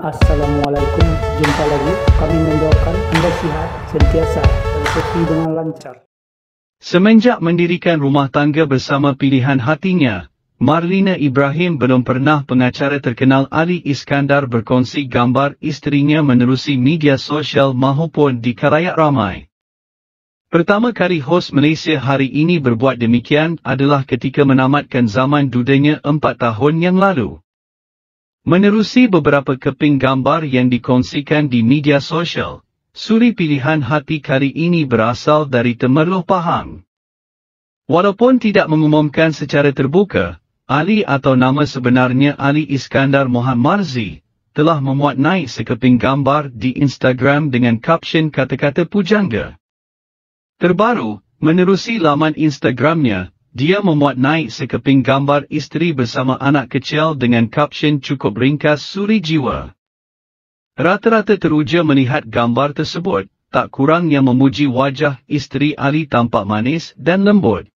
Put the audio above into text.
Assalamualaikum, jumpa lagi. Kami mendoakan anda sihat, sentiasa dan sepi dengan lancar. Semenjak mendirikan rumah tangga bersama pilihan hatinya, Marlina Ibrahim belum pernah pengacara terkenal Ali Iskandar berkongsi gambar isterinya menerusi media sosial mahupun di karayat ramai. Pertama kali hos Malaysia hari ini berbuat demikian adalah ketika menamatkan zaman dudanya 4 tahun yang lalu. Menerusi beberapa keping gambar yang dikongsikan di media sosial, suri pilihan hati kali ini berasal dari Temerloh Pahang. Walaupun tidak mengumumkan secara terbuka, Ali atau nama sebenarnya Ali Iskandar Mohan Marzi, telah memuat naik sekeping gambar di Instagram dengan caption kata-kata pujangga. Terbaru, menerusi laman Instagramnya, dia memuat naik sekeping gambar isteri bersama anak kecil dengan caption cukup ringkas suri jiwa. Rata-rata teruja melihat gambar tersebut, tak kurang yang memuji wajah isteri Ali tampak manis dan lembut.